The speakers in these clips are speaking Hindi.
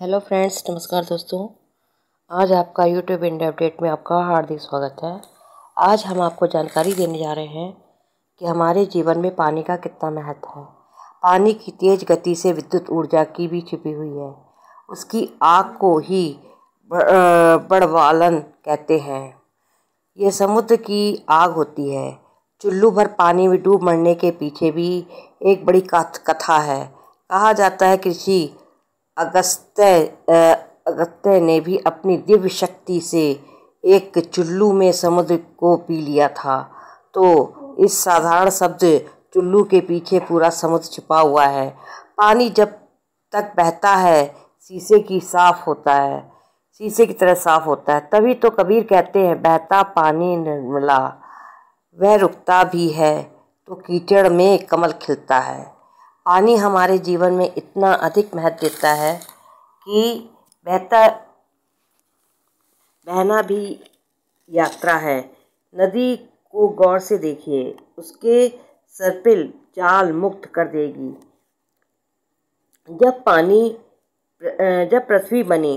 हेलो फ्रेंड्स नमस्कार दोस्तों आज आपका यूट्यूब इंडिया अपडेट में आपका हार्दिक स्वागत है आज हम आपको जानकारी देने जा रहे हैं कि हमारे जीवन में पानी का कितना महत्व है पानी की तेज़ गति से विद्युत ऊर्जा की भी छिपी हुई है उसकी आग को ही बड़वालन कहते हैं यह समुद्र की आग होती है चुल्लू भर पानी में डूब मरने के पीछे भी एक बड़ी कथा है कहा जाता है कृषि अगस्त्य अगस्त्य ने भी अपनी दिव्य शक्ति से एक चुल्लू में समुद्र को पी लिया था तो इस साधारण शब्द चुल्लू के पीछे पूरा समुद्र छिपा हुआ है पानी जब तक बहता है शीशे की साफ होता है शीशे की तरह साफ होता है तभी तो कबीर कहते हैं बहता पानी निर्मला वह रुकता भी है तो कीचड़ में कमल खिलता है पानी हमारे जीवन में इतना अधिक महत्व देता है कि बेहतर बहना भी यात्रा है नदी को गौर से देखिए उसके सर्पिल जाल मुक्त कर देगी जब पानी जब पृथ्वी बनी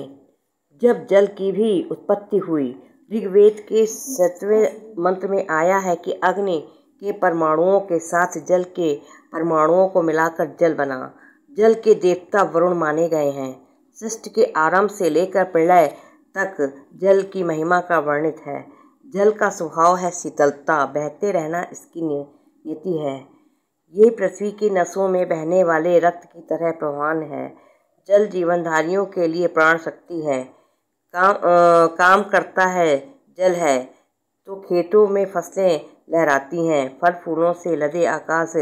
जब जल की भी उत्पत्ति हुई ऋग्वेद के सतवें मंत्र में आया है कि अग्नि के परमाणुओं के साथ जल के परमाणुओं को मिलाकर जल बना जल के देवता वरुण माने गए हैं सृष्टि के आरंभ से लेकर प्रलय तक जल की महिमा का वर्णित है जल का स्वभाव है शीतलता बहते रहना इसकी नीति है ये पृथ्वी की नसों में बहने वाले रक्त की तरह प्रवान है जल जीवनधारियों के लिए प्राण शक्ति है काम आ, काम करता है जल है तो खेतों में फसलें लहराती हैं फल फूलों से लदे आकाश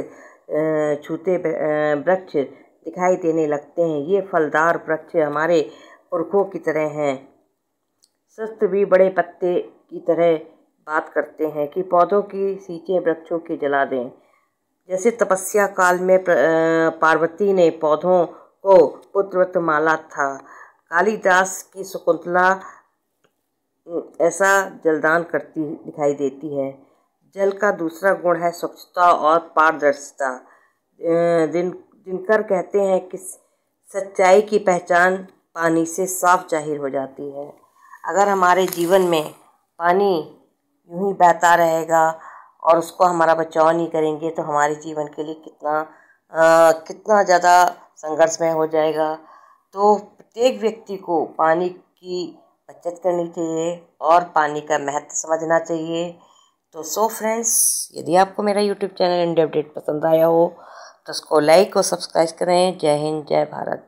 छूते वृक्ष दिखाई देने लगते हैं ये फलदार वृक्ष हमारे पुरखों की तरह हैं सस्त भी बड़े पत्ते की तरह बात करते हैं कि पौधों की सींचें वृक्षों की जला दें जैसे तपस्या काल में पार्वती ने पौधों को पुत्रवत माला था कालिदास की शकुंतला ऐसा जलदान करती दिखाई देती है जल का दूसरा गुण है स्वच्छता और पारदर्शिता दिन दिनकर कहते हैं कि सच्चाई की पहचान पानी से साफ जाहिर हो जाती है अगर हमारे जीवन में पानी यूं ही बहता रहेगा और उसको हमारा बचाव नहीं करेंगे तो हमारे जीवन के लिए कितना आ, कितना ज़्यादा संघर्षमय हो जाएगा तो प्रत्येक व्यक्ति को पानी की बचत करनी चाहिए और पानी का महत्व समझना चाहिए तो सो फ्रेंड्स यदि आपको मेरा यूट्यूब चैनल इंडिया अपडेट पसंद आया हो तो उसको लाइक और सब्सक्राइब करें जय हिंद जय भारत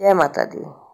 जय माता दी